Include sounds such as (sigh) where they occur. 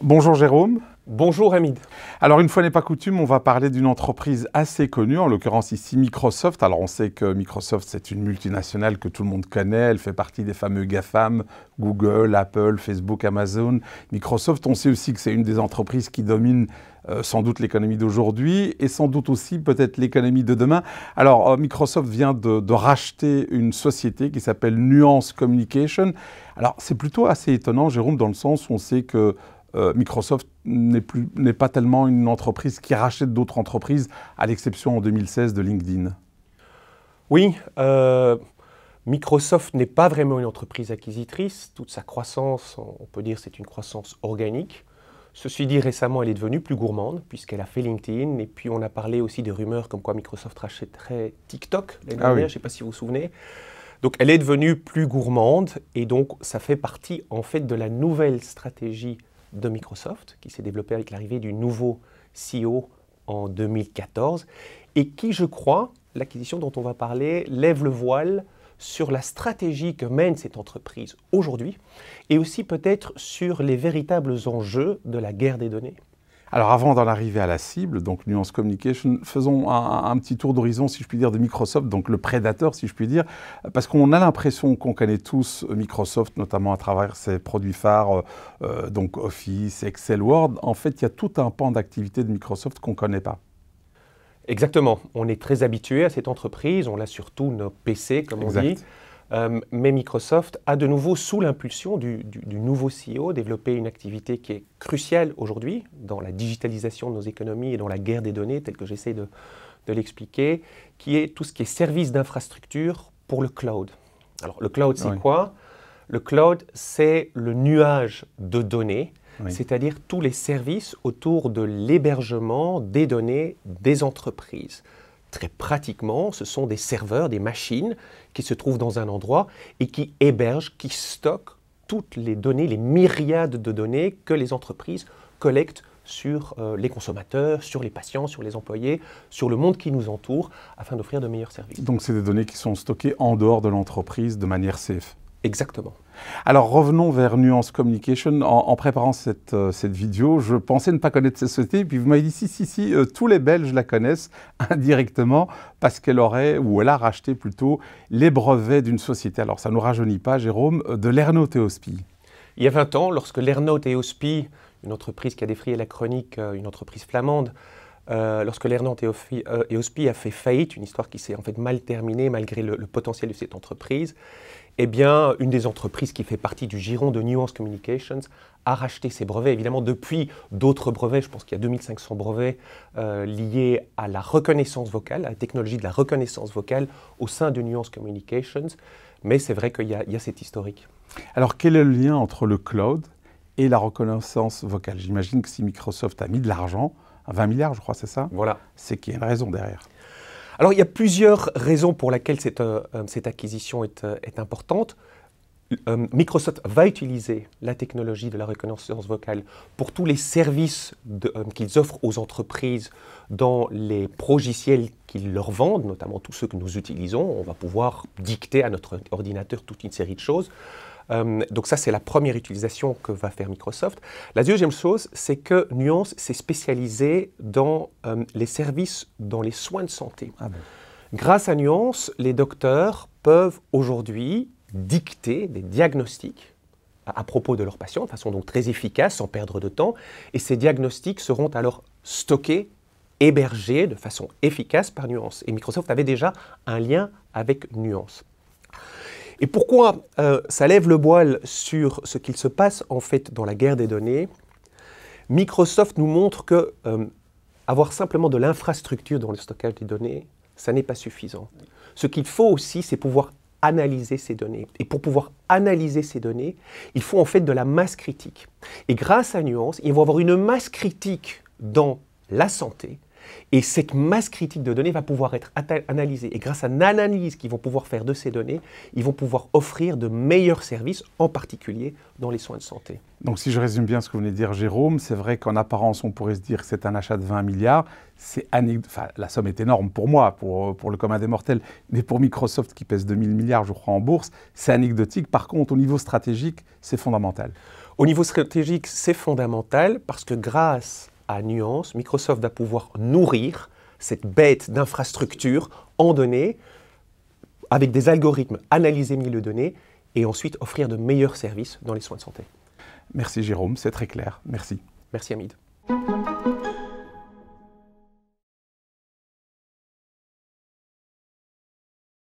Bonjour Jérôme. Bonjour Hamid. Alors une fois n'est pas coutume, on va parler d'une entreprise assez connue, en l'occurrence ici Microsoft. Alors on sait que Microsoft c'est une multinationale que tout le monde connaît, elle fait partie des fameux GAFAM, Google, Apple, Facebook, Amazon. Microsoft, on sait aussi que c'est une des entreprises qui domine euh, sans doute l'économie d'aujourd'hui et sans doute aussi peut-être l'économie de demain. Alors euh, Microsoft vient de, de, racheter une société qui s'appelle Nuance Communication. Alors c'est plutôt assez étonnant Jérôme dans le sens où on sait que euh, Microsoft n'est pas tellement une entreprise qui rachète d'autres entreprises, à l'exception en 2016 de LinkedIn. Oui, euh, Microsoft n'est pas vraiment une entreprise acquisitrice. Toute sa croissance, on peut dire, c'est une croissance organique. Ceci dit, récemment, elle est devenue plus gourmande puisqu'elle a fait LinkedIn. Et puis, on a parlé aussi des rumeurs comme quoi Microsoft rachèterait TikTok ah Je ne sais pas si vous vous souvenez. Donc, elle est devenue plus gourmande et donc ça fait partie en fait de la nouvelle stratégie de Microsoft, qui s'est développée avec l'arrivée du nouveau CEO en 2014, et qui, je crois, l'acquisition dont on va parler, lève le voile sur la stratégie que mène cette entreprise aujourd'hui, et aussi peut-être sur les véritables enjeux de la guerre des données. Alors avant d'en arriver à la cible, donc Nuance Communication, faisons un, petit tour d'horizon, si je puis dire, de Microsoft, donc le prédateur, si je puis dire, parce qu'on a l'impression qu'on connaît tous euh, Microsoft, notamment à travers ses produits phares, euh, euh, donc Office, Excel, Word. En fait, il y a tout un pan d'activité de Microsoft qu'on ne connaît pas. Exactement. On est très habitué à cette entreprise. On l'a surtout nos PC, comme on dit. Euh, mais Microsoft a de nouveau, sous l'impulsion du, nouveau CEO, développé une activité qui est cruciale aujourd'hui dans la digitalisation de nos économies et dans la guerre des données, telle que j'essaie de, l'expliquer, qui est tout ce qui est service d'infrastructure pour le cloud. Alors le cloud, c'est quoi Le cloud, c'est le nuage de données, c'est-à-dire tous les services autour de l'hébergement des données des entreprises. Très pratiquement, ce sont des serveurs, des machines qui se trouvent dans un endroit et qui hébergent, qui stockent toutes les données, les myriades de données que les entreprises collectent sur euh, les consommateurs, sur les patients, sur les employés, sur le monde qui nous entoure, afin d'offrir de meilleurs services. Donc c'est des données qui sont stockées en dehors de l'entreprise de manière safe Exactement. Alors revenons vers Nuance Communication. En, préparant cette, euh, cette, vidéo, je pensais ne pas connaître cette société, puis vous m'avez dit si, si, si, euh, tous les Belges la connaissent (laughs) indirectement parce qu'elle aurait, ou elle a racheté plutôt, les brevets d'une société. Alors ça ne nous rajeunit pas, Jérôme, euh, de et Ospy. Il y a 20 ans, lorsque et Ospy, une entreprise qui a défrayé la chronique, une entreprise flamande, euh, lorsque et Ospy a fait faillite, une histoire qui s'est en fait mal terminée malgré le potentiel de cette entreprise, eh bien, une des entreprises qui fait partie du giron de Nuance Communications a racheté ses brevets. Évidemment, depuis, d'autres brevets, je pense qu'il y a 2500 brevets euh, liés à la reconnaissance vocale, à la technologie de la reconnaissance vocale au sein de Nuance Communications. Mais c'est vrai qu'il y, y, a cet historique. Alors, quel est le lien entre le cloud et la reconnaissance vocale J'imagine que si Microsoft a mis de l'argent, 20 milliards, je crois, c'est ça Voilà. C'est qu'il y a une raison derrière. Alors il y a plusieurs raisons pour lesquelles cette, euh, euh, acquisition est, euh, importante. Microsoft va utiliser la technologie de la reconnaissance vocale pour tous les services qu'ils offrent aux entreprises dans les progiciels qu'ils leur vendent, notamment tous ceux que nous utilisons. On va pouvoir dicter à notre ordinateur toute une série de choses. Euh, donc ça, c'est la première utilisation que va faire Microsoft. La deuxième chose, c'est que Nuance s'est spécialisée dans euh, les services, dans les soins de santé. Ah Grâce à Nuance, les docteurs peuvent aujourd'hui dicter des diagnostics à, à propos de leurs patients de façon donc très efficace, sans perdre de temps, et ces diagnostics seront alors stockés hébergés de façon efficace par Nuance. Et Microsoft avait déjà un lien avec Nuance. Et pourquoi euh, ça lève le voile sur ce qu'il se passe en fait dans la guerre des données Microsoft nous montre que euh, avoir simplement de l'infrastructure dans le stockage des données, ça n'est pas suffisant. Ce qu'il faut aussi, c'est pouvoir analyser ces données. Et pour pouvoir analyser ces données, il faut en fait de la masse critique. Et grâce à Nuance, ils vont avoir une masse critique dans la santé, et cette masse critique de données va pouvoir être analysée. Et grâce à l'analyse qu'ils vont pouvoir faire de ces données, ils vont pouvoir offrir de meilleurs services, en particulier dans les soins de santé. Donc si je résume bien ce que vous venez de dire, Jérôme, c'est vrai qu'en apparence, on pourrait se dire que c'est un achat de 20 milliards. C'est la somme est énorme pour moi, pour, pour le commun des mortels. Mais pour Microsoft, qui pèse 2000 milliards, je crois, en bourse, c'est anecdotique. Par contre, au niveau stratégique, c'est fondamental. Au niveau stratégique, c'est fondamental parce que grâce nuance, Microsoft va pouvoir nourrir cette bête d'infrastructures en données avec des algorithmes, analyser mille données et ensuite offrir de meilleurs services dans les soins de santé. Merci Jérôme, c'est très clair. Merci. Merci Hamid.